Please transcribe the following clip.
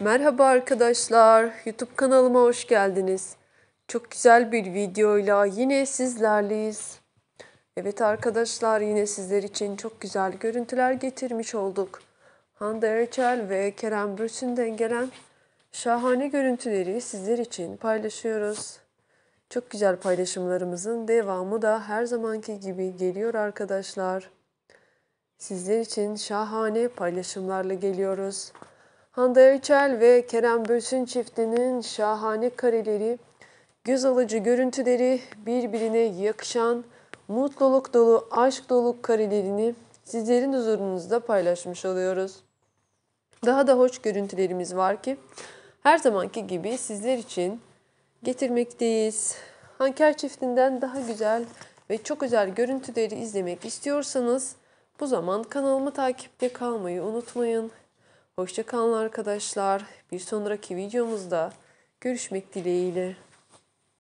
Merhaba arkadaşlar, YouTube kanalıma hoş geldiniz. Çok güzel bir videoyla yine sizlerleyiz. Evet arkadaşlar yine sizler için çok güzel görüntüler getirmiş olduk. Hande Erçel ve Kerem Bürsin'den gelen şahane görüntüleri sizler için paylaşıyoruz. Çok güzel paylaşımlarımızın devamı da her zamanki gibi geliyor arkadaşlar. Sizler için şahane paylaşımlarla geliyoruz. Hande Yücel ve Kerem Bülsün çiftinin şahane kareleri, göz alıcı görüntüleri, birbirine yakışan, mutluluk dolu, aşk dolu karelerini sizlerin huzurunuzda paylaşmış oluyoruz. Daha da hoş görüntülerimiz var ki her zamanki gibi sizler için getirmekteyiz. Hanker çiftinden daha güzel ve çok özel görüntüleri izlemek istiyorsanız bu zaman kanalımı takipte kalmayı unutmayın. Hoşçakalın arkadaşlar. Bir sonraki videomuzda görüşmek dileğiyle.